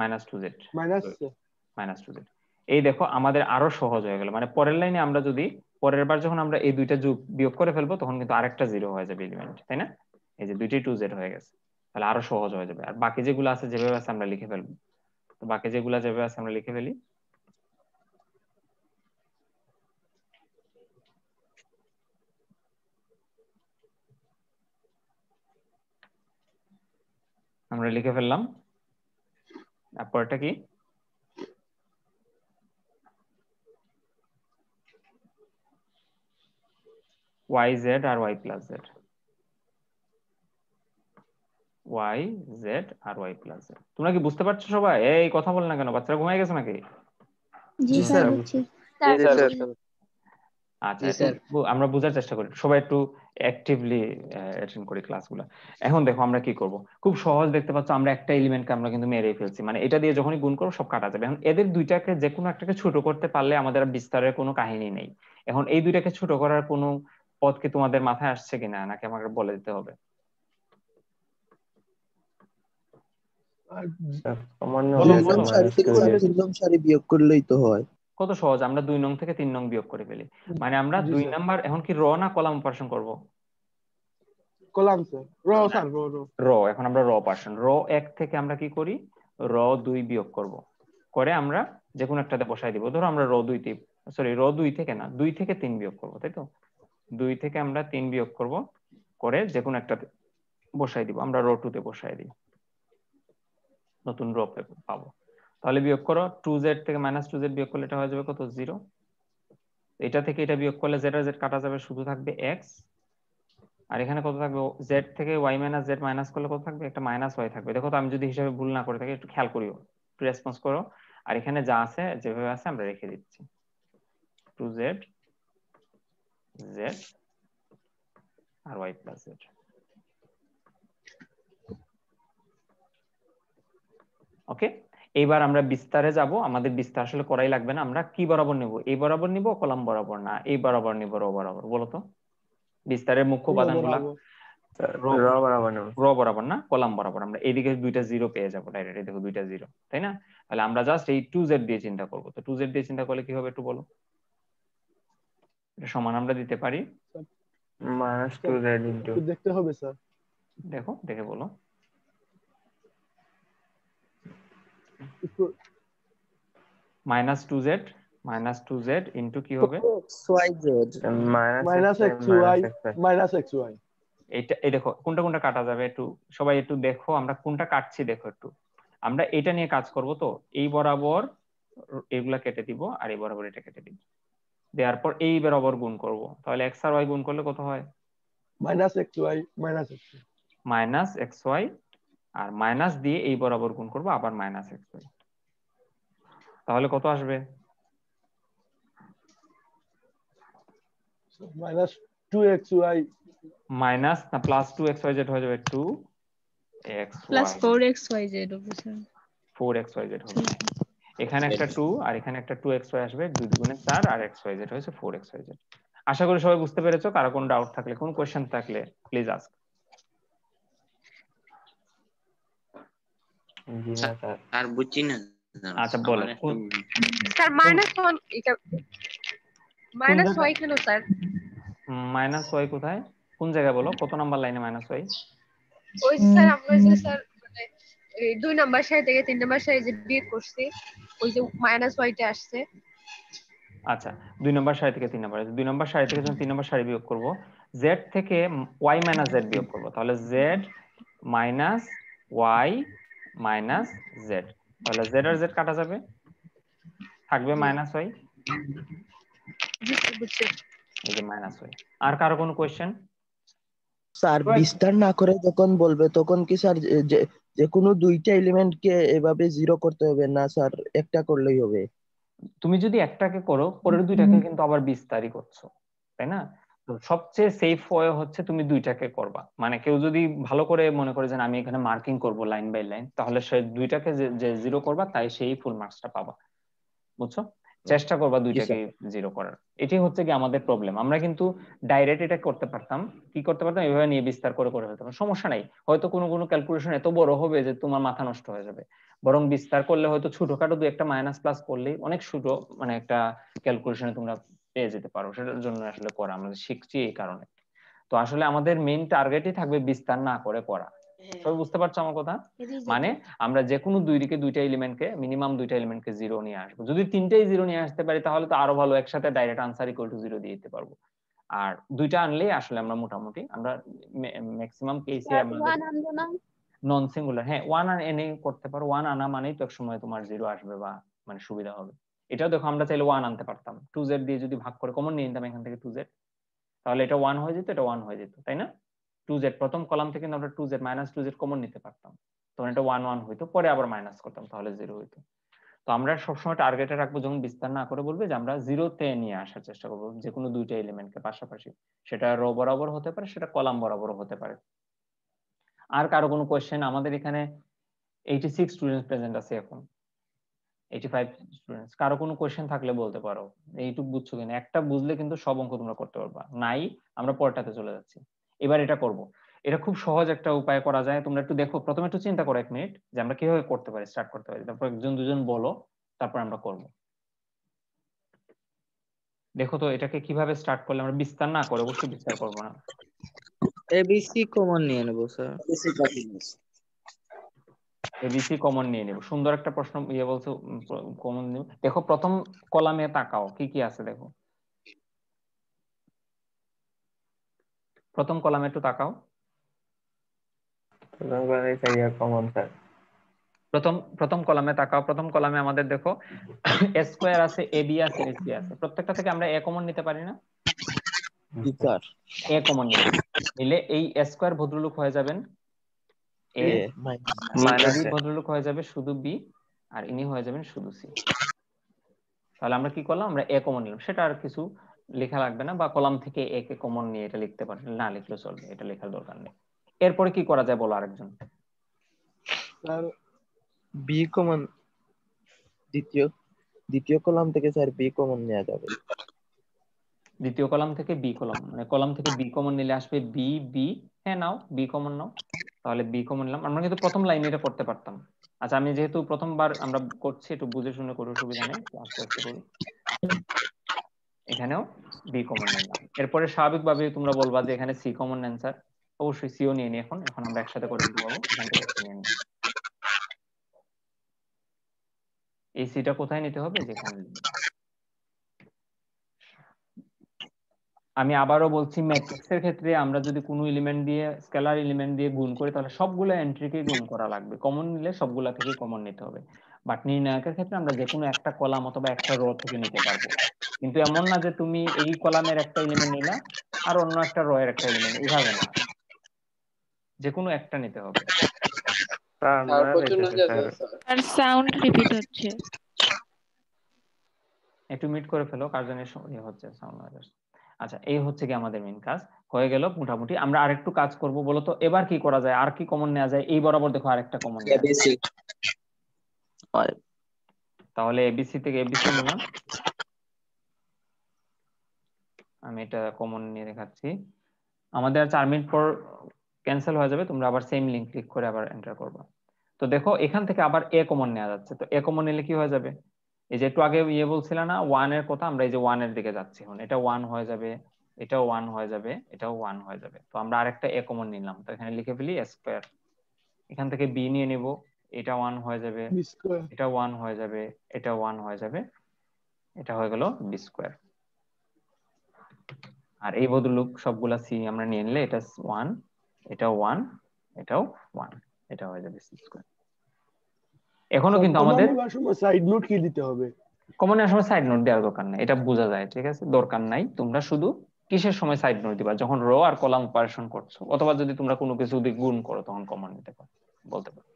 minus two Z minus minus two Z এই দেখো আমাদের আরো সহজ হয়ে গেল মানে পরের লাইনে আমরা যদি পরের বার যখন আমরা এই দুইটা যোগ বিয়োগ করে ফেলবো তখন কিন্তু আরেকটা জিরো হয়ে যাবে এলিমেন্ট তাই না এই যে দুইটি টু জেড হয়ে গেছে তাহলে আরো সহজ হয়ে যাবে আর বাকি যেগুলো আছে যেভাবে আছে আমরা লিখে ফেলবো তো বাকি যেগুলো যেভাবে আছে আমরা লিখে ফেলি আমরা লিখে ফেললাম তারপরটা কি ওয়াই জেড আর y plus z আর তোমরা কি বুঝতে পারছো সবাই এই কথা বল না কেন বাচ্চারা ঘুমিয়ে গেছে নাকি জি স্যার জি স্যার আচ্ছা আমরা বোঝার চেষ্টা করি সবাই একটু অ্যাক্টিভলি অ্যাটেন্ড করি ক্লাসগুলো এখন দেখো আমরা কি করব খুব সহজ দেখতে পাচ্ছ আমরা একটা এলিমেন্টকে আমরা কিন্তু মেরে ফেলছি মানে এটা দিয়ে যখনই গুণ করবো সব কাটা যাবে এখন এদের দুইটাকে যে কোনো একটাকে ছোট করতে পারলে আমাদের বিস্তারের কোনো কাহিনী নেই এখন এই দুইটাকে ছোট করার কোনো পথ কি তোমাদের মাথায় আসছে কিনা নাকি আমাকে বলে দিতে হবে সারি বিয়োগ করলেই তো হয় কত সহজ আমরা দুই নং থেকে তিন নং বিয়োগ করে ফেলি মানে আমরা দুই নাম্বার এখন কি র না কলাম অপারেশন করব কলাম র স্যার র এখন আমরা র অপারেশন র এক থেকে আমরা কি করি র দুই বিয়োগ করব করে আমরা যে কোনো একটাতে বসাই দিব ধরো আমরা র তে সরি র দুই থেকে না দুই থেকে তিন বিয়োগ করব তাই তো দুই থেকে আমরা তিন বিয়োগ করব করে যে কোনো একটাতে বসাই দিব আমরা র টুতে বসাই দিই নতুন র পাবো তাহলে বিয়োগ করো টু জেড থেকে মাইনাস টু জেড বিয়োগ করলে এটা হয়ে যাবে কত জিরো এটা থেকে এটা বিয়োগ করলে জেড আর জেড কাটা যাবে শুধু থাকবে এক্স আর এখানে কত থাকবে জেড থেকে ওয়াই মাইনাস জেড মাইনাস করলে কত থাকবে একটা মাইনাস ওয়াই থাকবে দেখো তো আমি যদি হিসাবে ভুল না করে থাকি একটু খেয়াল করিও একটু রেসপন্স করো আর এখানে যা আছে যেভাবে আছে আমরা রেখে দিচ্ছি টু জেড জেড আর ওয়াই প্লাস জেড ওকে এবার আমরা বিস্তারে যাব আমাদের বিস্তার আসলে করাই লাগবে না আমরা কি বরাবর নিব এই বরাবর নিব কলাম বরাবর না এই বরাবর নিব র বরাবর বলো তো বিস্তারের মুখ্য উপাদান র বরাবর না কলাম বরাবর আমরা এদিকে দুইটা জিরো পেয়ে যাবো ডাইরেক্ট এদিকে দুইটা জিরো তাই না তাহলে আমরা জাস্ট এই টু জেড দিয়ে চিন্তা করবো তো টু জেড দিয়ে চিন্তা করলে কি হবে একটু বলো সমান আমরা দিতে পারি মাইনাস টু জেড দেখতে হবে স্যার দেখো দেখে বলো minus two Z minus two Z into কি হবে X Y Z minus X এটা এই দেখো কোনটা কোনটা কাটা যাবে একটু সবাই একটু দেখো আমরা কোনটা কাটছি দেখো একটু আমরা এটা নিয়ে কাজ করব তো এই বরাবর এগুলা কেটে দিব আর এই বরাবর এটা কেটে দিব দেওয়ার পর এই বরাবর গুণ করব তাহলে এক্স আর ওয়াই গুণ করলে কত হয় minus X Y minus X minus X Y আর মাইনাস দিয়ে এই বরাবর গুণ করবো আবার মাইনাস এক্স তাহলে কত আসবে ফোর এক্স ওয়াই জেড হবে এখানে একটা টু আর এখানে একটা টু এক্স ওয়াই আসবে চার আর এক্স হয়েছে ফোর এক্স জেড আশা করি সবাই বুঝতে পেরেছো কারো কোন ডাউট থাকলে কোন কোয়েশ্চেন থাকলে প্লিজ আস্ক হ্যাঁ, আর বুঝছি না আচ্ছা বলো স্যার মাইনাস ওয়ান এটা মাইনাস ওয়াই কেন স্যার মাইনাস ওয়াই কোথায় কোন জায়গায় বলো কত নাম্বার লাইনে মাইনাস ওয়াই ওই স্যার আমরা যে স্যার মানে, এই দুই নাম্বার সাইড থেকে তিন নাম্বার সাইড যে বিয়ে করছি ওই যে মাইনাস ওয়াইটা আসছে আচ্ছা দুই নাম্বার সারি থেকে তিন নম্বর দুই নাম্বার সারি থেকে যখন তিন নাম্বার সারি বিয়োগ করব জেড থেকে ওয়াই মাইনাস জেড বিয়োগ করব তাহলে Z minus Y minus Z তাহলে জেড আর জেড কাটা যাবে থাকবে মাইনাস ওয়াই এই যে মাইনাস ওয়াই আর কারো কোনো কোয়েশ্চেন স্যার বিস্তার না করে যখন বলবে তখন কি স্যার যে কোনো দুইটা এলিমেন্টকে এভাবে জিরো করতে হবে না স্যার একটা করলেই হবে তুমি যদি একটাকে করো পরের দুইটাকে কিন্তু আবার বিস্তারই করছো তাই না তো সবচেয়ে সেফ ওয়ে হচ্ছে তুমি দুইটাকে করবা মানে কেউ যদি ভালো করে মনে করে যে আমি এখানে মার্কিং করব লাইন বাই লাইন তাহলে সে দুইটাকে যে জিরো করবা তাই সেই ফুল মার্কসটা পাবা বুঝছো চেষ্টা করবা দুইটাকে জিরো করার এটাই হচ্ছে কি আমাদের প্রবলেম আমরা কিন্তু ডাইরেক্ট এটা করতে পারতাম কি করতে পারতাম এভাবে নিয়ে বিস্তার করে করে ফেলতাম সমস্যা নাই হয়তো কোনো কোনো ক্যালকুলেশন এত বড় হবে যে তোমার মাথা নষ্ট হয়ে যাবে বরং বিস্তার করলে হয়তো ছোটখাটো দু একটা মাইনাস প্লাস করলেই অনেক ছোট মানে একটা ক্যালকুলেশনে তোমরা পেয়ে যেতে পারবো সেটার জন্য আসলে করা আমরা শিখছি এই কারণে তো আসলে আমাদের মেইন টার্গেটই থাকবে বিস্তার না করে করা হ্যাঁ। সবাই বুঝতে পারছো আমার কথা মানে আমরা যে কোনো দুই দিকে দুইটা এলিমেন্টকে মিনিমাম দুইটা এলিমেন্টকে জিরো নিয়ে আসবো যদি তিনটাই জিরো নিয়ে আসতে পারি তাহলে তো আরো ভালো একসাথে direct answer equal to zero দিয়ে দিতে পারবো আর দুইটা আনলেই আসলে আমরা মোটামুটি আমরা ম্যাক্সিমাম কেসে নন সিঙ্গুলার হ্যাঁ ওয়ান এনে করতে পারো ওয়ান আনা মানেই তো এক সময় তোমার জিরো আসবে বা মানে সুবিধা হবে এটাও দেখো আমরা চাইলে ওয়ান আনতে পারতাম টু জেড দিয়ে যদি ভাগ করে কমন নিয়ে নিতাম এখান থেকে টু জেড তাহলে এটা ওয়ান হয়ে যেত এটা ওয়ান হয়ে যেত তাই না টু জেড প্রথম কলাম থেকে আমরা two Z minus two Z common নিতে পারতাম তখন এটা ওয়ান ওয়ান হইতো পরে আবার মাইনাস করতাম তাহলে জিরো হইতো তো আমরা সবসময় টার্গেটে রাখবো যখন বিস্তার না করে বলবে যে আমরা জিরোতে নিয়ে আসার চেষ্টা করবো যে কোনো দুইটা এলিমেন্টকে পাশাপাশি সেটা রো বরাবর হতে পারে সেটা কলাম বরাবর হতে পারে আর কারো কোনো কোয়েশ্চেন আমাদের এখানে এইটি সিক্স স্টুডেন্ট প্রেজেন্ট আছে এখন এইটি স্টুডেন্টস কারো কোনো কোয়েশ্চেন থাকলে বলতে পারো এইটুকু বুঝছো কিনা একটা বুঝলে কিন্তু সব অঙ্ক তোমরা করতে পারবা নাই আমরা পরটাতে চলে যাচ্ছি এবার এটা করব এটা খুব সহজ একটা উপায় করা যায় তোমরা একটু দেখো প্রথমে একটু চিন্তা করো এক মিনিট যে আমরা কিভাবে করতে পারি স্টার্ট করতে পারি তারপর একজন দুজন বলো তারপর আমরা করব দেখো তো এটাকে কিভাবে স্টার্ট করলে আমরা বিস্তার না করে অবশ্যই বিস্তার করবো না এবিসি কমন নিয়ে নেব স্যার এবিসি এবিসি কমন নিয়ে নেব সুন্দর একটা প্রশ্ন ইয়ে বলছো কমন নিব দেখো প্রথম কলামে তাকাও কি কি আছে দেখো প্রথম কলামে একটু তাকাও প্রথম কলামে চাইয়া কমন স্যার প্রথম প্রথম কলামে তাকাও প্রথম কলামে আমাদের দেখো এ <coughs> স্কয়ার আছে এ বি আছে এ সি আছে প্রত্যেকটা থেকে আমরা এ কমন নিতে পারি না এ কমন নিলে এই এ স্কয়ার ভদ্রলোক হয়ে যাবেন এ মাইনাস ভদ্রলোক হয়ে যাবে শুধু বি আর ইনি হয়ে যাবেন শুধু সি তাহলে আমরা কি করলাম আমরা এ কমন নিলাম সেটা আর কিছু লেখা লাগবে না বা কলাম থেকে একে কমন নিয়ে এটা লিখতে পারেন না লিখলে চলবে এটা লেখার দরকার নেই এরপরে কি করা যায় বলো আরেকজন স্যার বি কমন দ্বিতীয় দ্বিতীয় কলাম থেকে স্যার বি কমন নেওয়া যাবে দ্বিতীয় কলাম থেকে বি কলাম মানে কলাম থেকে বি কমন নিলে আসবে বি বি হ্যাঁ নাও বি কমন নাও তাহলে বি কমন নিলাম আমরা কিন্তু প্রথম লাইনে এটা করতে পারতাম আচ্ছা আমি যেহেতু প্রথমবার আমরা করছি একটু বুঝে শুনে করে সুবিধা নেই আস্তে আস্তে করি এখানেও বি কমন নিলাম এরপরে স্বাভাবিকভাবে তোমরা বলবা যে এখানে সি কমন অ্যান্সার অবশ্যই সিও নিয়ে নিই এখন এখন আমরা একসাথে করে দিতে পারবো এখান থেকে নিয়ে এই সিটা কোথায় নিতে হবে যেখানে আমি আবারও বলছি ম্যাট্রিক্সের ক্ষেত্রে আমরা যদি কোনো এলিমেন্ট দিয়ে স্কেলার এলিমেন্ট দিয়ে গুণ করি তাহলে সবগুলো এন্ট্রিকে গুণ করা লাগবে কমন নিলে সবগুলা থেকে কমন নিতে হবে বাট নির্ণায়কের ক্ষেত্রে আমরা যে কোনো একটা কলাম অথবা একটা র থেকে নিতে পারবো কিন্তু এমন না যে তুমি এই কলামের একটা এলিমেন্ট নিলা আর অন্য একটা র এর একটা এলিমেন্ট এভাবে না যে কোনো একটা নিতে হবে সাউন্ড মানে রিপিট হচ্ছে একটু মিট করে ফেলো কারজনের সময় হচ্ছে সাউন্ড আসছে আচ্ছা এই হচ্ছে কি আমাদের মেন কাজ হয়ে গেল মোটামুটি আমরা আরেকটু কাজ করব বলো তো এবার কি করা যায় আর কি কমন নেওয়া যায় এই বরাবর দেখো আরেকটা কমন তাহলে এবিসি থেকে এবিসি নিলাম আমি এটা কমন নিয়ে দেখাচ্ছি আমাদের আর চার মিনিট পর ক্যান্সেল হয়ে যাবে তোমরা আবার সেম লিঙ্ক ক্লিক করে আবার এন্টার করবা তো দেখো এখান থেকে আবার এ কমন নেওয়া যাচ্ছে তো এ কমন নিলে কি হয়ে যাবে এই যে একটু আগে ইয়ে বলছিল না ওয়ান এর কথা আমরা এই যে ওয়ান এর দিকে যাচ্ছি এখন এটা ওয়ান হয়ে যাবে এটাও ওয়ান হয়ে যাবে এটাও ওয়ান হয়ে যাবে তো আমরা আরেকটা এ কমন নিলাম তো এখানে লিখে ফেলি স্কোয়ার এখান থেকে বি নিয়ে নিব এটা ওয়ান হয়ে যাবে এটা ওয়ান হয়ে যাবে এটা ওয়ান হয়ে যাবে এটা হয়ে গেল বি স্কোয়ার আর এই বদলুক সবগুলা সি আমরা নিয়ে নিলে এটা ওয়ান এটা ওয়ান এটাও ওয়ান এটা হয়ে যাবে সি স্কোয়ার এখনো কিন্তু আমাদের সাইড নোট কি দিতে হবে কমন আসলে সাইড নোট দেওয়ার দরকার নাই এটা বোঝা যায় ঠিক আছে দরকার নাই তোমরা শুধু কিসের সময় সাইড নোট দিবা যখন র আর কলাম অপারেশন করছো অথবা যদি তোমরা কোনো কিছু যদি গুণ করো তখন কমন নিতে পারো বলতে পারো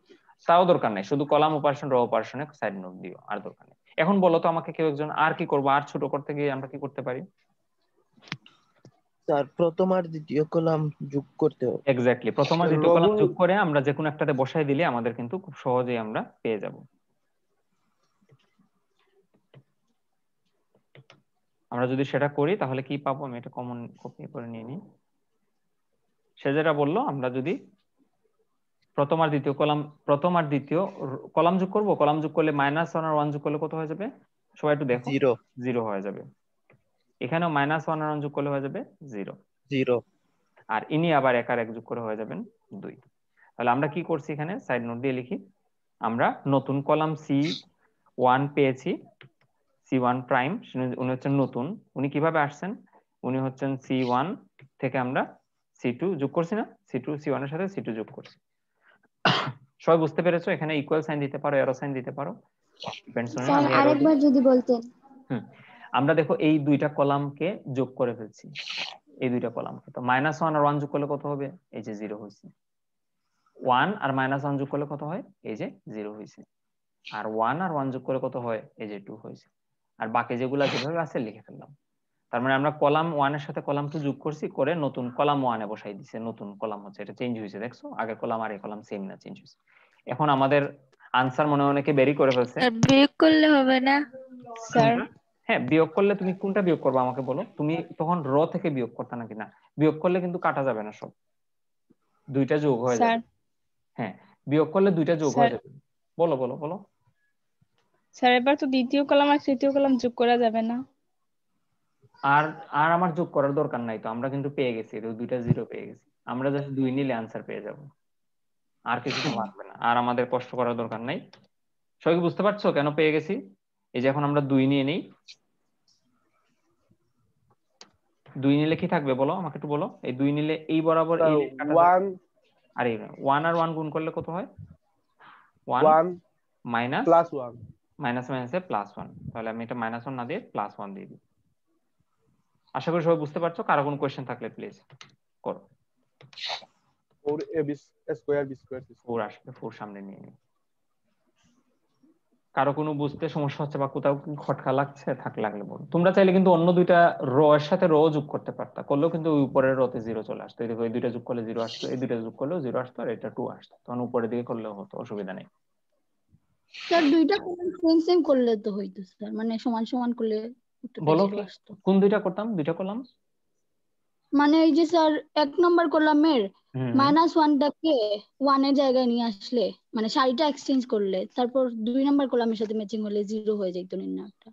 তাও দরকার নাই শুধু কলাম অপারেশন র অপারেশনে সাইড নোট দিও আর দরকার নেই এখন বলো তো আমাকে কেউ একজন আর কি করবো আর ছোট করতে গিয়ে আমরা কি করতে পারি তার প্রথম আর দ্বিতীয় কলাম যোগ করতে হবে এক্স্যাক্টলি প্রথম আর দ্বিতীয় কলাম যোগ করে আমরা যে কোনো একটাতে বসাই দিলে আমাদের কিন্তু খুব সহজেই আমরা পেয়ে যাব আমরা যদি সেটা করি তাহলে কি পাবো আমি এটা কমন কপি করে নিয়ে নিই সে যেটা বললো আমরা যদি প্রথম আর দ্বিতীয় কলাম প্রথম আর দ্বিতীয় কলাম যোগ করব কলাম যোগ করলে মাইনাস ওয়ান আর ওয়ান যোগ করলে কত হয়ে যাবে সবাই একটু দেখো জিরো জিরো হয়ে যাবে এখানেও মাইনাস ওয়ান ওয়ান যোগ করলে হয়ে যাবে জিরো জিরো আর ইনি আবার এক আর এক যোগ করে হয়ে যাবেন দুই তাহলে আমরা কি করছি এখানে সাইড নোট দিয়ে লিখি আমরা নতুন কলাম সি ওয়ান পেয়েছি সি ওয়ান প্রাইম উনি হচ্ছেন নতুন উনি কিভাবে আসছেন উনি হচ্ছেন সি ওয়ান থেকে আমরা সি টু যোগ করছি না সি টু সি ওয়ান এর সাথে সি টু যোগ করছি সবাই বুঝতে পেরেছো এখানে ইকুয়াল সাইন দিতে পারো এরো সাইন দিতে পারো আরেকবার যদি বলতেন আমরা দেখো এই দুইটা কলামকে যোগ করে ফেলছি এই দুইটা কলামকে তো মাইনাস ওয়ান আর ওয়ান যোগ করলে কত হবে এই যে জিরো হয়েছে ওয়ান আর মাইনাস ওয়ান যোগ করলে কত হয় এই যে জিরো হয়েছে আর ওয়ান আর ওয়ান যোগ করে কত হয় এই যে টু হয়েছে আর বাকি যেগুলো যেভাবে আছে লিখে ফেললাম তার মানে আমরা কলাম ওয়ান এর সাথে কলাম টু যোগ করছি করে নতুন কলাম ওয়ানে বসাই দিছে নতুন কলাম হচ্ছে এটা চেঞ্জ হয়েছে দেখছো আগের কলাম আর এই কলাম সেম না চেঞ্জ হয়েছে এখন আমাদের আনসার মনে অনেকে বেরি করে ফেলছে বেরি করলে হবে না স্যার হ্যাঁ বিয়োগ করলে তুমি কোনটা বিয়োগ করবে আমাকে বলো তুমি তখন র থেকে বিয়োগ করতে নাকি না বিয়োগ করলে কিন্তু কাটা যাবে না সব দুইটা যোগ হয়ে যাবে হ্যাঁ বিয়োগ করলে দুইটা যোগ হয়ে যাবে বলো বলো বলো স্যার এবার তো দ্বিতীয় কলাম আর তৃতীয় কলাম যোগ করা যাবে না আর আর আমার যোগ করার দরকার নাই তো আমরা কিন্তু পেয়ে গেছি দুইটা জিরো পেয়ে গেছি আমরা জাস্ট দুই নিলে আনসার পেয়ে যাব আর কিছু <laughs> লাগবে না আর আমাদের কষ্ট করার দরকার নাই সবাই বুঝতে পারছো কেন পেয়ে গেছি এই যে এখন আমরা দুই নিয়ে নেই দুই নিলে কি থাকবে বলো আমাকে একটু বলো এই দুই নিলে এই বরাবর এই ওয়ান আরে ওয়ান আর ওয়ান গুণ করলে কত হয় one minus plus one minus মাইনাসে প্লাস ওয়ান তাহলে আমি এটা মাইনাস ওয়ান না দিয়ে প্লাস ওয়ান দিয়ে দিই আশা করি সবাই বুঝতে পারছো কারো কোনো কোয়েশ্চেন থাকলে প্লিজ করো four A B square B square four আসবে ফোর সামনে নিয়ে নিই কারো কোনো বুঝতে সমস্যা হচ্ছে বা কোথাও খটকা লাগছে থাক লাগলে বলো তোমরা চাইলে কিন্তু অন্য দুইটা র এর সাথে র যোগ করতে পারতা করলেও কিন্তু ওই উপরের রতে জিরো চলে আসতো দেখো এই দুইটা যোগ করলে জিরো আসতো এই দুইটা যোগ করলেও জিরো আসতো আর এটা টু আসতো তখন উপরের দিকে করলেও হতো অসুবিধা নেই স্যার দুইটা সেম সেম করলে তো হইতো স্যার মানে সমান সমান করলে বলো কোন দুইটা করতাম দুইটা করলাম মানে এই যে স্যার এক নম্বর কলামের মাইনাস ওয়ানটাকে এর জায়গায় নিয়ে আসলে মানে শাড়িটা এক্সচেঞ্জ করলে তারপর দুই নম্বর কলামের সাথে ম্যাচিং হলে জিরো হয়ে যেত নির্ণয়টা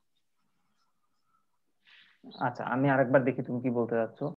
আচ্ছা আমি আরেকবার দেখি তুমি কি বলতে চাচ্ছো